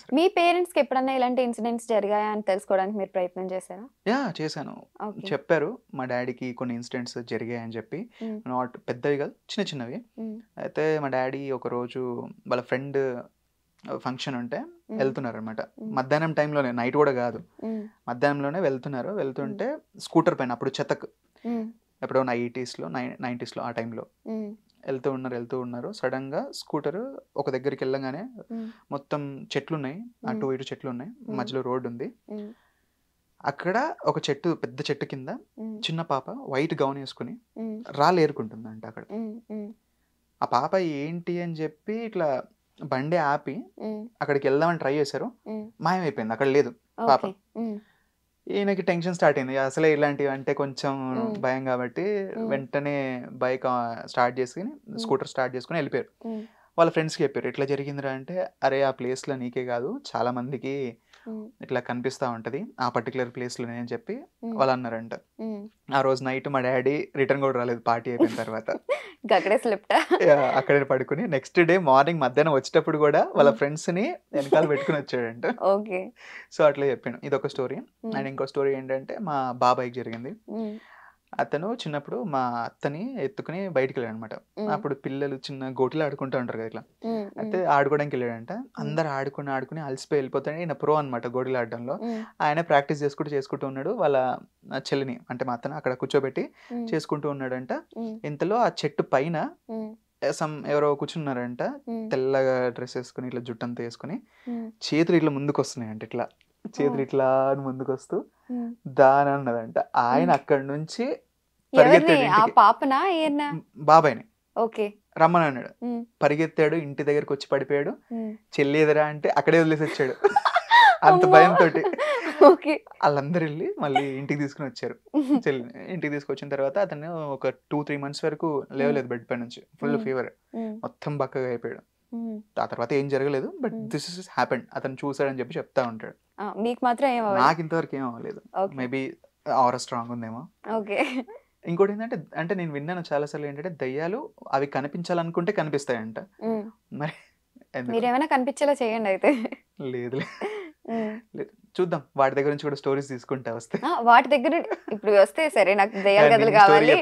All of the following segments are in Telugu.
సరే మీ పేరెంట్స్ కి ఎప్పుడన్నా ఇలాంటి ఇన్సిడెంట్స్ జరిగాయా అని తెలుసుకోవడానికి మీరు ప్రయత్నం చేశారా యా చేశాను చెప్పారు మా డాడీకి కొన్ని ఇన్సిడెంట్స్ జరిగాయని చెప్పి నాట్ పెద్దవి కాదు చిన్న చిన్నవి అయితే మా డాడీ ఒక రోజు వాళ్ళ ఫ్రెండ్ ఫంక్షన్ ఉంటే వెళ్తున్నారు అనమాట మధ్యాహ్నం టైంలోనే నైట్ కూడా కాదు మధ్యాహ్నంలోనే వెళ్తున్నారు వెళ్తుంటే స్కూటర్ పైన అప్పుడు చెతక్ ఎప్పుడో నైన్ నైన్టీస్ నైంటీస్లో ఆ టైంలో వెళ్తూ ఉన్నారు వెళ్తూ ఉన్నారు సడన్ గా స్కూటర్ ఒక దగ్గరికి వెళ్ళగానే మొత్తం చెట్లు ఉన్నాయి అటు ఇటు చెట్లు ఉన్నాయి మధ్యలో రోడ్ ఉంది అక్కడ ఒక చెట్టు పెద్ద చెట్టు కింద చిన్న పాప వైట్ గౌన్ వేసుకుని రాళ్ళు అంట అక్కడ ఆ పాప ఏంటి అని చెప్పి ఇట్లా బండి ఆపి అక్కడికి వెళ్దామని ట్రై చేశారు మాయమైపోయింది అక్కడ లేదు పాప ఈయనకి టెన్షన్ స్టార్ట్ అయింది అసలే ఇలాంటివి అంటే కొంచెం భయం కాబట్టి వెంటనే బైక్ స్టార్ట్ చేసుకుని స్కూటర్ స్టార్ట్ చేసుకుని వెళ్ళిపోయారు వాళ్ళ ఫ్రెండ్స్కి చెప్పారు ఎట్లా జరిగిందిరా అంటే అరే ఆ ప్లేస్లో నీకే కాదు చాలామందికి ఇట్లా కనిపిస్తూ ఉంటుంది ఆ పర్టికులర్ లో నేను చెప్పి వాళ్ళు అన్నారంట ఆ రోజు నైట్ మా డాడీ రిటర్న్ కూడా రాలేదు పార్టీ అయిపోయిన తర్వాత అక్కడే పడుకుని నెక్స్ట్ డే మార్నింగ్ మధ్యాహ్నం వచ్చేటప్పుడు కూడా వాళ్ళ ఫ్రెండ్స్ ని వెనకాల పెట్టుకుని వచ్చాడంట ఓకే సో అట్లా చెప్పాను ఇది ఒక స్టోరీ అండ్ ఇంకో స్టోరీ ఏంటంటే మా బాబాయ్కి జరిగింది అతను చిన్నప్పుడు మా అత్తని ఎత్తుకుని బయటికి వెళ్ళాడు అనమాట అప్పుడు పిల్లలు చిన్న గోటిలో ఆడుకుంటూ ఉంటారు కదా ఇట్లా అయితే ఆడుకోవడానికి వెళ్ళాడంట అందరు ఆడుకుని ఆడుకుని అలసిపోయి వెళ్ళిపోతాడు ఈయన ప్రో అనమాట గోటిలో ఆడడంలో ఆయన ప్రాక్టీస్ చేసుకుంటూ చేసుకుంటూ ఉన్నాడు వాళ్ళ చెల్లిని అంటే మా అత్తను అక్కడ కూర్చోబెట్టి చేసుకుంటూ ఉన్నాడంట ఇంతలో ఆ చెట్టు పైన సమ్ ఎవరో కూర్చున్నారంట తెల్లగా డ్రెస్ వేసుకుని ఇట్లా జుట్టంతా వేసుకుని చేతులు ఇట్లా ముందుకు వస్తున్నాయంట ఇట్లా చేతులు ఇట్లా అని ముందుకు వస్తూ దాని అన్నదంట ఆయన అక్కడి నుంచి బాబాయ్ని ఓకే రమ్మని అన్నాడు పరిగెత్తాడు ఇంటి దగ్గరకు వచ్చి పడిపోయాడు చెల్లి ఎదురా అంటే అక్కడే వదిలేసి వచ్చాడు అంత భయంతో వాళ్ళందరూ వెళ్ళి మళ్ళీ ఇంటికి తీసుకుని వచ్చారు చెల్లి ఇంటికి తీసుకొచ్చిన తర్వాత అతను ఒక టూ త్రీ మంత్స్ వరకు లేవలేదు బెడ్ పై నుంచి ఫుల్ ఫీవర్ మొత్తం బక్కగా అయిపోయాడు ఆ తర్వాత ఏం జరగలేదు బట్ దిస్ ఇస్ హ్యాపెండ్ అతను చూసాడని చెప్పి చెప్తా ఉంటాడు మీకు మాత్రం ఏం నాకు ఇంతవరకు ఏం అవ్వలేదు మేబీ ఆవర స్ట్రాంగ్ ఉందేమో ఓకే ఇంకోటి ఏంటంటే అంటే నేను విన్నాను చాలా సార్లు ఏంటంటే దయ్యాలు అవి కనిపించాలనుకుంటే కనిపిస్తాయంట మరి మీరేమైనా కనిపించేలా చేయండి అయితే లేదు చూద్దాం వాటి దగ్గర నుంచి కూడా స్టోరీస్ తీసుకుంటా వస్తే వాటి దగ్గర ఇప్పుడు వస్తే సరే నాకు దయ్యాలు కథలు కావాలి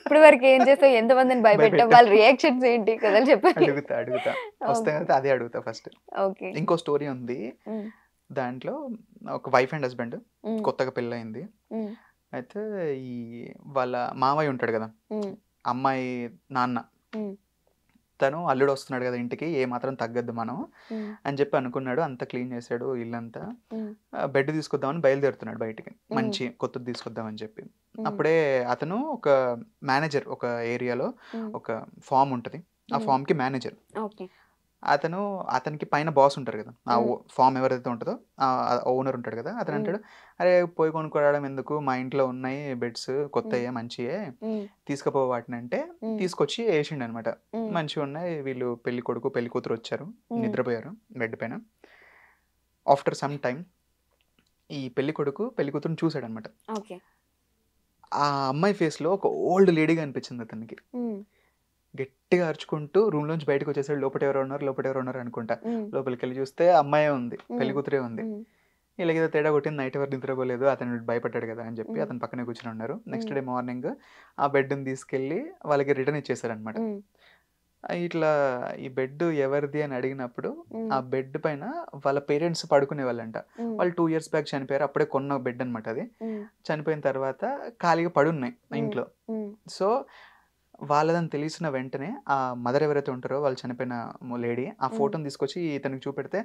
ఇప్పుడు వరకు ఏం చేస్తావు ఎంత మందిని భయపెట్టావు వాళ్ళ రియాక్షన్స్ ఏంటి కథలు చెప్పారు అడుగుతా అడుగుతా వస్తే అదే అడుగుతా ఫస్ట్ ఓకే ఇంకో స్టోరీ ఉంది దాంట్లో ఒక వైఫ్ అండ్ హస్బెండ్ కొత్తగా అయింది అయితే ఈ వాళ్ళ మామయ్య ఉంటాడు కదా అమ్మాయి నాన్న తను అల్లుడు వస్తున్నాడు కదా ఇంటికి ఏ మాత్రం తగ్గద్దు మనం అని చెప్పి అనుకున్నాడు అంతా క్లీన్ చేశాడు ఇల్లంతా బెడ్ తీసుకొద్దామని బయలుదేరుతున్నాడు బయటికి మంచి కొత్త తీసుకొద్దామని చెప్పి అప్పుడే అతను ఒక మేనేజర్ ఒక ఏరియాలో ఒక ఫామ్ ఉంటుంది ఆ ఫామ్ కి మేనేజర్ అతను అతనికి పైన బాస్ ఉంటారు కదా ఆ ఫామ్ ఎవరైతే ఉంటుందో ఓనర్ ఉంటాడు కదా అతను అంటాడు అరే పోయి కొనుక్కోవడం ఎందుకు మా ఇంట్లో ఉన్నాయి బెడ్స్ కొత్త మంచియే తీసుకుపో వాటిని అంటే తీసుకొచ్చి వేసిండు అనమాట మంచిగా ఉన్నాయి వీళ్ళు పెళ్లి కొడుకు పెళ్లి కూతురు వచ్చారు నిద్రపోయారు బెడ్ పైన ఆఫ్టర్ సమ్ టైం ఈ పెళ్లి కొడుకు పెళ్లి కూతురుని చూసాడు అనమాట ఆ అమ్మాయి ఫేస్ లో ఒక ఓల్డ్ లేడీగా అనిపించింది అతనికి గట్టిగా అరుచుకుంటూ రూమ్ లోంచి బయటకు వచ్చేసాడు లోపల ఎవరు ఉన్నారు లోపల ఎవరు ఉన్నారు అనుకుంటా లోపలికి వెళ్ళి చూస్తే అమ్మాయే ఉంది పెళ్లి కూతురే ఉంది ఇలాగేదో తేడా కొట్టింది నైట్ ఎవరు నిద్రపోలేదు అతను భయపడ్డాడు కదా అని చెప్పి అతను పక్కనే కూర్చుని ఉన్నారు నెక్స్ట్ డే మార్నింగ్ ఆ బెడ్ని తీసుకెళ్లి వాళ్ళకి రిటర్న్ ఇచ్చేసారనమాట ఇట్లా ఈ బెడ్ ఎవరిది అని అడిగినప్పుడు ఆ బెడ్ పైన వాళ్ళ పేరెంట్స్ పడుకునే వాళ్ళంట వాళ్ళు టూ ఇయర్స్ బ్యాక్ చనిపోయారు అప్పుడే కొన్న బెడ్ అనమాట అది చనిపోయిన తర్వాత ఖాళీగా పడున్నాయి ఇంట్లో సో వాళ్ళదని తెలిసిన వెంటనే ఆ మదర్ ఎవరైతే ఉంటారో వాళ్ళు చనిపోయిన లేడీ ఆ ఫోటోని తీసుకొచ్చి ఇతనికి చూపెడితే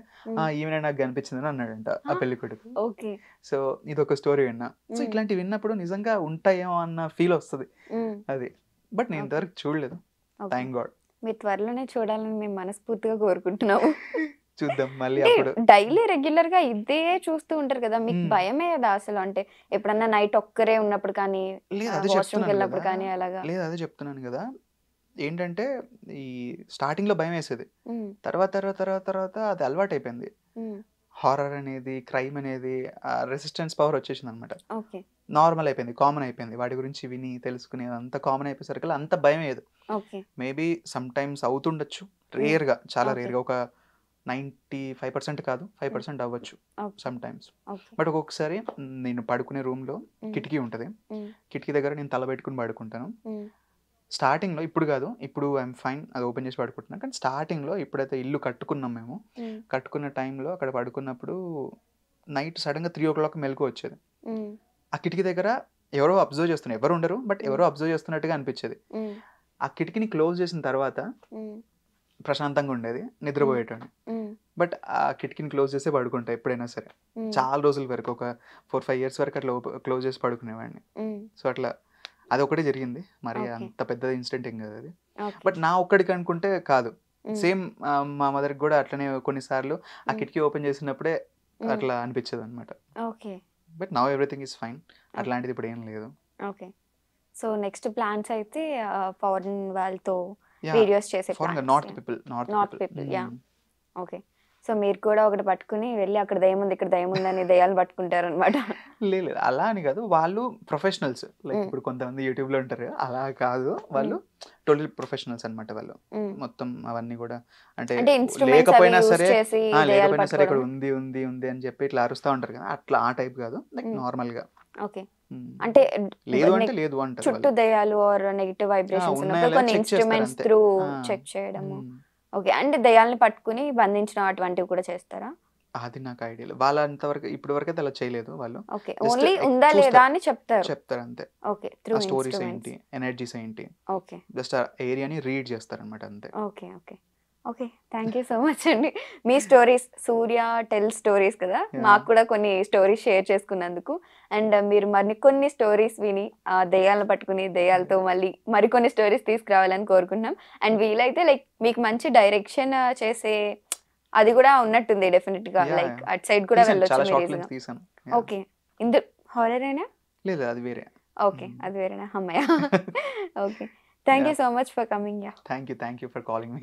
ఈమె నాకు కనిపించిందని అన్నాడంట ఆ పెళ్లి కొడుకు సో ఇది ఒక స్టోరీ విన్నా సో ఇట్లాంటివి విన్నప్పుడు నిజంగా ఉంటాయేమో అన్న ఫీల్ వస్తుంది అది బట్ నేను ఇంతవరకు చూడలేదు థ్యాంక్ గాడ్ మీరు త్వరలోనే చూడాలని మేము మనస్ఫూర్తిగా కోరుకుంటున్నాము చూద్దాం మళ్ళీ డైలీ రెగ్యులర్ గా ఇదే చూస్తూ ఉంటారు కదా మీకు భయమే కదా అసలు అంటే ఎప్పుడన్నా నైట్ ఒక్కరే ఉన్నప్పుడు కానీ వెళ్ళినప్పుడు కానీ అలాగా లేదు అదే చెప్తున్నాను కదా ఏంటంటే ఈ స్టార్టింగ్ లో భయం వేసేది తర్వాత తర్వాత తర్వాత తర్వాత అది అలవాటు అయిపోయింది హారర్ అనేది క్రైమ్ అనేది రెసిస్టెన్స్ పవర్ వచ్చేసింది అనమాట నార్మల్ అయిపోయింది కామన్ అయిపోయింది వాటి గురించి విని తెలుసుకునే అంత కామన్ అయిపోయేసరికి అంత భయం ఏదు మేబీ సమ్ టైమ్స్ అవుతుండొచ్చు గా చాలా రేర్ గా ఒక నైంటీ ఫైవ్ పర్సెంట్ కాదు ఫైవ్ పర్సెంట్ అవ్వచ్చు సమ్ టైమ్స్ బట్ ఒక్కొక్కసారి నేను పడుకునే రూమ్ లో కిటికీ ఉంటుంది కిటికీ దగ్గర నేను తల పెట్టుకుని పడుకుంటాను స్టార్టింగ్ లో ఇప్పుడు కాదు ఇప్పుడు ఐఎమ్ ఫైన్ అది ఓపెన్ చేసి పడుకుంటున్నాను కానీ స్టార్టింగ్ లో ఇప్పుడైతే ఇల్లు కట్టుకున్నాం మేము కట్టుకున్న టైంలో అక్కడ పడుకున్నప్పుడు నైట్ సడన్గా త్రీ ఓ క్లాక్ మెలకు వచ్చేది ఆ కిటికీ దగ్గర ఎవరో అబ్జర్వ్ చేస్తున్నారు ఎవరు ఉండరు బట్ ఎవరో అబ్జర్వ్ చేస్తున్నట్టుగా అనిపించేది ఆ కిటికీని క్లోజ్ చేసిన తర్వాత ప్రశాంతంగా ఉండేది నిద్రపోయేటండి బట్ ఆ కిటికీని క్లోజ్ చేస్తే పడుకుంటా ఎప్పుడైనా సరే చాలా రోజుల వరకు ఒక ఫోర్ ఫైవ్ ఇయర్స్ వరకు అట్లా క్లోజ్ చేసి పడుకునేవాడిని సో అట్లా అది ఒకటే జరిగింది మరి అంత పెద్ద ఇన్సిడెంట్ ఏం కదా అది బట్ నా ఒక్కడికి అనుకుంటే కాదు సేమ్ మా మదర్కి కూడా అట్లనే కొన్నిసార్లు ఆ కిటికీ ఓపెన్ చేసినప్పుడే అట్లా అనిపించదు అనమాట okay but now everything is fine అట్లాంటిది ఇప్పుడు ఏం లేదు ఓకే సో నెక్స్ట్ ప్లాన్స్ అయితే పవన్ వాళ్ళతో వీడియోస్ చేసే north people north people yeah okay so మీరు కూడా ఒకటి పట్టుకుని వెళ్ళి అక్కడ ఉంది ఇక్కడ ఉంది అని దయ్యాలు పట్టుకుంటారు అనమాట లేదు అలా అని కాదు వాళ్ళు ప్రొఫెషనల్స్ లైక్ hmm. ఇప్పుడు కొంతమంది యూట్యూబ్ లో ఉంటారు అలా కాదు వాళ్ళు టోటల్ ప్రొఫెషనల్స్ అనమాట వాళ్ళు hmm. మొత్తం అవన్నీ కూడా అంటే లేకపోయినా సరే లేకపోయినా సరే ఇక్కడ ఉంది ఉంది ఉంది అని చెప్పి ఇట్లా అరుస్తూ ఉంటారు కదా అట్లా ఆ టైప్ కాదు లైక్ నార్మల్ hmm. గా ఓకే Hmm. అంటే లేదు అంటే చుట్టూ దయాలు ఆర్ నెగిటివ్ వైబ్రేషన్స్ కొన్ని ఇన్స్ట్రుమెంట్స్ త్రూ చెక్ చేయడము ఓకే hmm. అంటే దయ్యాలని పట్టుకుని బంధించిన అటువంటివి కూడా చేస్తారా అది నాకు ఐడియా వాళ్ళ అంతవరకు ఇప్పటి వరకు అయితే అలా చేయలేదు వాళ్ళు ఓకే ఓన్లీ ఉందా లేదా అని చెప్తారు చెప్తారు అంతే ఓకే త్రూ స్టోరీస్ ఏంటి ఎనర్జీస్ ఏంటి ఓకే జస్ట్ ఆ ఏరియాని రీడ్ చేస్తారు అనమాట అంతే okay okay okay thank you so much అండి మీ స్టోరీస్ సూర్య టెల్ స్టోరీస్ కదా మాకు కూడా కొన్ని స్టోరీస్ షేర్ చేసుకున్నందుకు అండ్ మీరు మరికొన్ని స్టోరీస్ విని ఆ దెయ్యాలను పట్టుకుని దెయ్యాలతో మళ్ళీ మరికొన్ని స్టోరీస్ తీసుకురావాలని కోరుకుంటున్నాం అండ్ వీలైతే లైక్ మీకు మంచి డైరెక్షన్ చేసే అది కూడా ఉన్నట్టుంది డెఫినెట్ గా లైక్ అట్ సైడ్ కూడా వెళ్ళొచ్చు ఓకే ఇందు హారరేనా లేదు అది వేరే ఓకే hmm. అది వేరేనా అమ్మాయ okay thank you so much for coming yeah thank you thank you for calling me